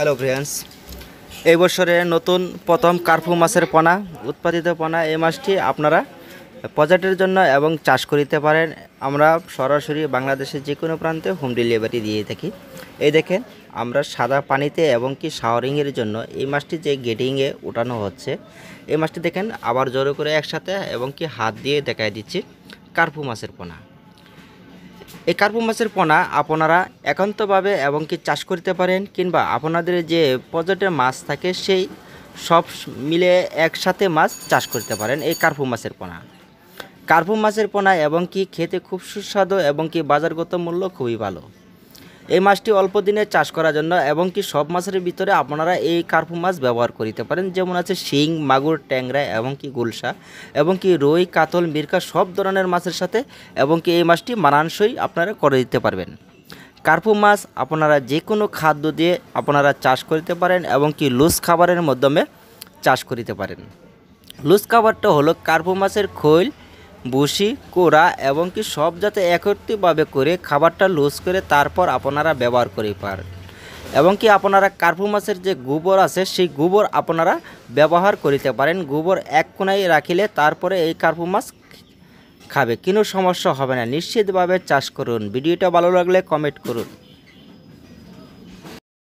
hello friends এই বছরে নতুন প্রথম কার্ফু মাছের পোনা উৎপাদিত পোনা এই মাছটি আপনারা প্রজেক্টের জন্য এবং চাষ করিতে পারেন আমরা সরাসরি বাংলাদেশের যে কোনো প্রান্তে হোম ডেলিভারি দিয়ে থাকি এই দেখেন আমরা সাদা পানিতে এবং কি শাওয়ারিংয়ের জন্য এই মাছটি যে গেটিংয়ে উঠানো হচ্ছে এই মাছটি দেখেন আবার জোরে করে একসাথে এবং কি হাত দিয়ে দেখায় দিচ্ছি কার্ফু মাছের পোনা এই কার্পু মাছের পোনা আপনারা একান্তভাবে এবং কি চাষ করতে পারেন কিংবা আপনাদের যে পজেটের মাছ থাকে সেই সব মিলে একসাথে মাছ চাষ করতে পারেন এই কার্পু মাছের পোনা কার্পু মাছের পোনা এবং কি খেতে খুব সুস্বাদু এবং কি বাজারগত মূল্য খুবই ভালো এই মাছটি অল্প দিনে চাষ করার জন্য এবং কি সব মাছের ভিতরে আপনারা এই কার্পু মাছ ব্যবহার করিতে পারেন যেমন আছে শিং মাগুর ট্যাংরা এবং কি গুলশা এবং কি রুই কাতল মির্কা সব ধরনের মাছের সাথে এবং কি এই মাছটি মানানসই আপনারা করে দিতে পারবেন কার্পু মাছ আপনারা যে কোনো খাদ্য দিয়ে আপনারা চাষ করিতে পারেন এবং কি লুজ খাবারের মাধ্যমে চাষ করিতে পারেন লুজ খাবারটা হলো কার্পু মাছের খৈল বুসি কোরা এবং কি সব যাতে একত্রিতভাবে করে খাবারটা লুজ করে তারপর আপনারা ব্যবহার করে পারেন এবং কি আপনারা কার্পু মাছের যে গোবর আছে সেই গোবর আপনারা ব্যবহার করিতে পারেন গোবর এক কোনায় রাখিলে তারপরে এই কার্পু মাছ খাবে কোনো সমস্যা হবে না নিশ্চিতভাবে চাষ করুন ভিডিওটা ভালো লাগলে কমেন্ট করুন